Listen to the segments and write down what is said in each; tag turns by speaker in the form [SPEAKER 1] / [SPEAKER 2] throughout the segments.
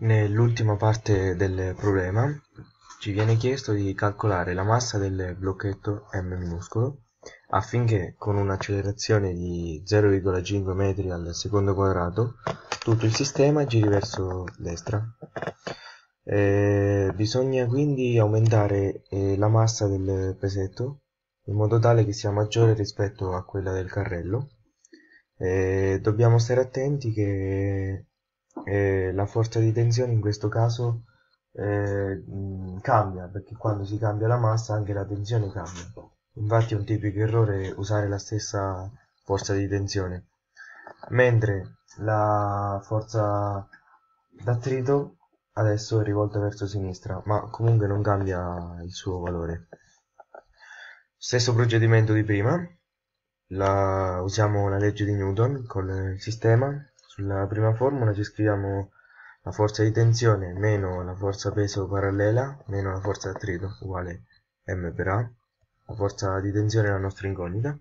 [SPEAKER 1] Nell'ultima parte del problema ci viene chiesto di calcolare la massa del blocchetto M minuscolo affinché con un'accelerazione di 0,5 metri al secondo quadrato tutto il sistema giri verso destra. Eh, bisogna quindi aumentare eh, la massa del pesetto in modo tale che sia maggiore rispetto a quella del carrello. Eh, dobbiamo stare attenti che eh, la forza di tensione in questo caso eh, cambia perché quando si cambia la massa anche la tensione cambia infatti è un tipico errore usare la stessa forza di tensione mentre la forza d'attrito adesso è rivolta verso sinistra ma comunque non cambia il suo valore stesso procedimento di prima la, usiamo la legge di Newton con il sistema sulla prima formula ci scriviamo la forza di tensione meno la forza peso parallela meno la forza attrito uguale m per a. La forza di tensione è la nostra incognita.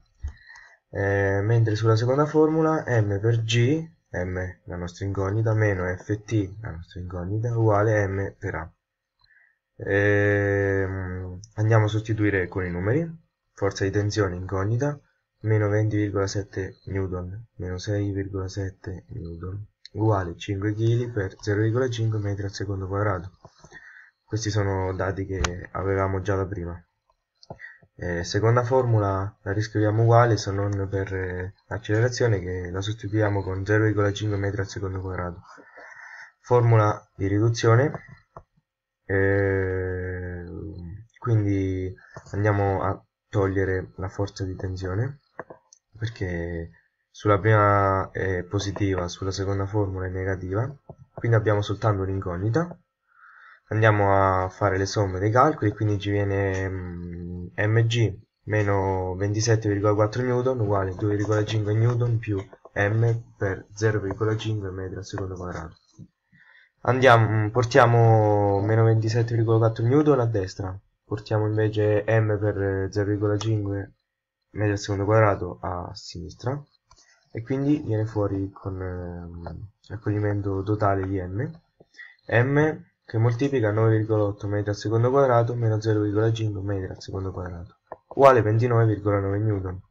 [SPEAKER 1] Eh, mentre sulla seconda formula m per g, m la nostra incognita, meno ft la nostra incognita, uguale m per a. Eh, andiamo a sostituire con i numeri. Forza di tensione incognita meno 20,7 newton meno 6,7 newton uguale 5 kg per 0,5 metri al secondo quadrato questi sono dati che avevamo già da prima eh, seconda formula la riscriviamo uguale se non per eh, accelerazione che la sostituiamo con 0,5 metri al secondo quadrato formula di riduzione eh, quindi andiamo a togliere la forza di tensione perché sulla prima è positiva, sulla seconda formula è negativa, quindi abbiamo soltanto un'incognita. Andiamo a fare le somme dei calcoli, quindi ci viene mm, mg meno 27,4 newton uguale 2,5 newton più m per 0,5 metri al secondo quadrato. Andiamo, mm, portiamo meno 27,4 newton a destra, portiamo invece m per 0,5 medio al secondo quadrato a sinistra e quindi viene fuori con ehm, raccoglimento totale di m m che moltiplica 9,8 metri al secondo quadrato meno 0,5 metri al secondo quadrato uguale 29,9 newton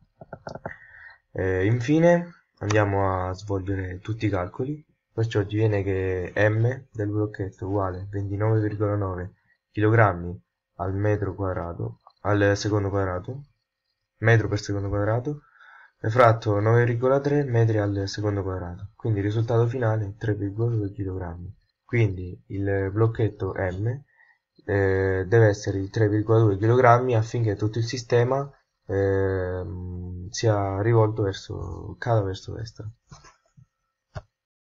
[SPEAKER 1] eh, infine andiamo a svolgere tutti i calcoli perciò ci viene che m del blocchetto uguale 29,9 kg al metro quadrato al secondo quadrato metro per secondo quadrato e fratto 9,3 metri al secondo quadrato quindi il risultato finale è 3,2 kg quindi il blocchetto M eh, deve essere di 3,2 kg affinché tutto il sistema eh, sia rivolto verso, cada verso destra